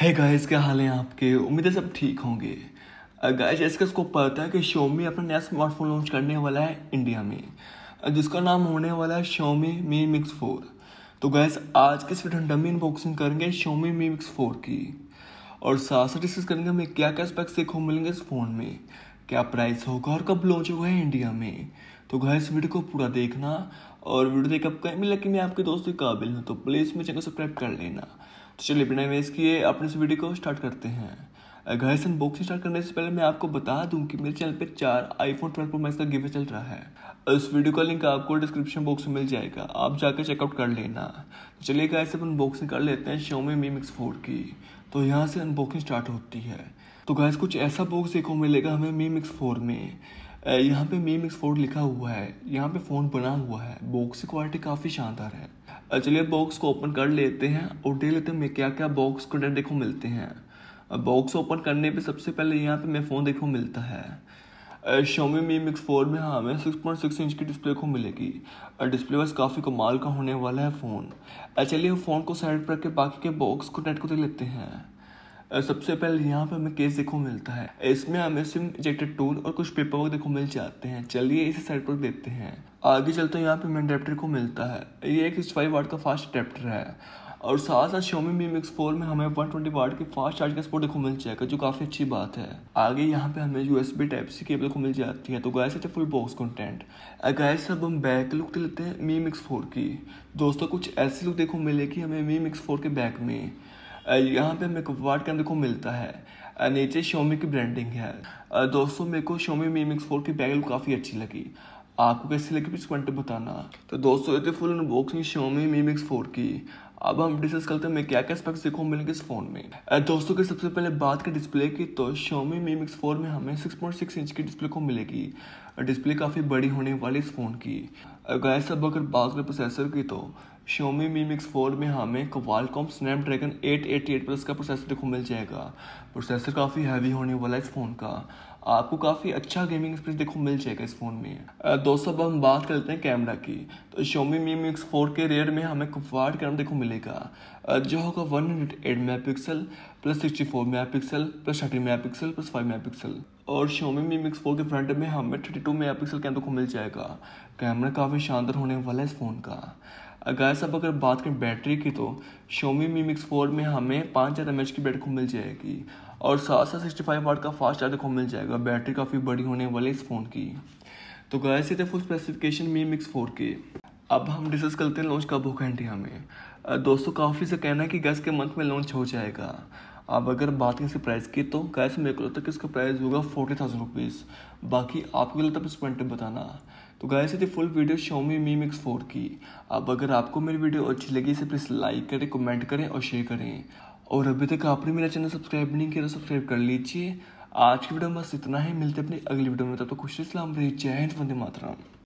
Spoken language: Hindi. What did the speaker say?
है गाइस क्या हाल है आपके उम्मीद है सब ठीक होंगे गाइस इसका उसको पता है कि शोमी अपना नया स्मार्टफोन लॉन्च करने वाला है इंडिया में जिसका नाम होने वाला है शोमी मी मिक्स फोर तो गाइस आज के स्वीट वीडियो में अनबॉक्सिंग करेंगे शोमी मी मिक्स फोर की और साथ साथ डिस्कस करेंगे हमें क्या क्या स्पेक्स देखो मिलेंगे इस फ़ोन में क्या प्राइस होगा और कब लॉन्च होगा इंडिया में तो गाइस वीडियो को पूरा देखना और वीडियो देख आप कहीं मिले कि मैं आपके दोस्त के काबिल हूँ तो प्लीज़ मेरे चैनल सब्सक्राइब कर लेना चलिए बिना वेस किए अपने इस वीडियो को स्टार्ट करते हैं घर से अनबॉक्सिंग स्टार्ट करने से पहले मैं आपको बता दूं कि मेरे चैनल पे चार आईफोन 12 प्रो मैक्स का गिवे चल रहा है उस वीडियो का लिंक आपको डिस्क्रिप्शन बॉक्स में मिल जाएगा आप जाकर चेकआउट कर लेना चलिए घर से अनबॉक्सिंग कर लेते हैं शोमी मी मिक्स फोर की तो यहाँ से अनबॉक्सिंग स्टार्ट होती है तो गाइस कुछ ऐसा बॉक्स देखो मिलेगा हमें मी मिक्स फोर में यहाँ पे मी मिक्स फोर लिखा हुआ है यहाँ पे फ़ोन बना हुआ है बॉक्स की क्वालिटी काफ़ी शानदार है चलिए बॉक्स को ओपन कर लेते हैं और देख लेते हैं क्या क्या बॉक्स को देखो मिलते हैं बॉक्स ओपन करने पे सबसे पहले यहाँ पे मैं फ़ोन देखो मिलता है शोमी मी मिक्स फोर में हाँ हमें सिक्स पॉइंट सिक्स इंच की डिस्प्ले को मिलेगी डिस्प्ले बस काफ़ी कमाल का होने वाला है फ़ोन चलिए फ़ोन को साइड पर रख के बाकी के बॉक्स को नेट को देख लेते हैं सबसे पहले यहाँ पे हमें केस देखो मिलता है इसमें हमें सिम इजेक्टेड टूल और कुछ पेपर वर्क देखो मिल जाते हैं चलिए इसे साइड पर देखते हैं आगे चलते हैं यहाँ पे मेन अडेप्टर को मिलता है ये एक फाइव वाट का फास्ट अडेप्टर है और साथ साथ शोमी मी मिक्स फोर में हमें वन ट्वेंटी वाट की फास्ट चार्ज का स्पोर्ट देखो मिल जाएगा जो काफ़ी अच्छी बात है आगे यहाँ पे हमें U S B type C cable को मिल जाती है तो गाय से फुल बॉक्स कंटेंट गैस अब हम बैक लुक लेते हैं मी मिक्स फोर की दोस्तों कुछ ऐसी लुक देखो मिलेगी हमें मी मिक्स फोर के बैक में यहाँ पे मेरे को वाट का को मिलता है नीचे शोमी की ब्रांडिंग है दोस्तों मेरे को शोमी मी मिक्स फोर की बैग काफ़ी अच्छी लगी आपको कैसी लगी प्लीज़ कमेंट बताना तो दोस्तों ये थी full unboxing Xiaomi Mi Mix four की अब हम डिस्कस करते हैं मैं क्या क्या स्पेक्स देखो मिलेंगे इस फोन में दोस्तों के सबसे पहले बात की डिस्प्ले की तो शोमी मी मिक्स फोर में हमें सिक्स इंच की डिस्प्ले को मिलेगी डिस्प्ले काफ़ी बड़ी होने वाली इस फ़ोन की गैस अब अगर बात करें प्रोसेसर की तो Xiaomi Mi Mix 4 में हमें क्वालकॉम स्नैपड्रैगन 888 प्लस का प्रोसेसर देखो मिल जाएगा प्रोसेसर काफ़ी हैवी होने वाला है इस फ़ोन का आपको काफ़ी अच्छा गेमिंग एक्सपीरियंस देखो मिल जाएगा इस फ़ोन में दोस्तों अब हम बात करते हैं कैमरा की तो Xiaomi Mi Mix 4 के रेयर में हमें क्वाड कैमरा देखो मिल मिलेगा जो होगा one hundred eight megapixel plus sixty four megapixel plus thirty megapixel plus five megapixel और शोमी मी मिक्स फोर के फ्रंट में हमें थर्टी टू मेगा पिक्सल कैमरे को मिल जाएगा कैमरा काफ़ी शानदार होने वाला है इस फ़ोन का अगर सब अगर बात करें बैटरी की तो Xiaomi Mi Mix 4 में हमें पाँच हज़ार एम एच की बैटरी को मिल जाएगी और साथ साथ सिक्सटी फाइव वाट का फास्ट चार्जर को मिल जाएगा बैटरी काफ़ी बड़ी होने वाली इस फ़ोन की तो गाय से थे full specification Mi Mix four के अब हम डिस्कस करते हैं लॉन्च कब होगा इंडिया में दोस्तों काफ़ी से कहना है कि गैस के मंथ में लॉन्च हो जाएगा अब अगर बात करें इसके प्राइस की तो गैस मेरे को लगता है कि इसका प्राइस होगा फोर्टी थाउजेंड रुपीज़ बाकी आपको लगता है इस पॉइंट बताना तो गैस ये full video Xiaomi Mi Mix four की अब अगर आपको मेरी वीडियो अच्छी लगी इसे प्लीज़ लाइक करें कमेंट करें और शेयर करें और अभी तक आपने मेरा चैनल सब्सक्राइब नहीं किया तो सब्सक्राइब कर लीजिए आज की वीडियो में बस इतना ही मिलते अपनी अगली वीडियो में तब तो खुशी सलाम रही जय हिंद वंदे मातरम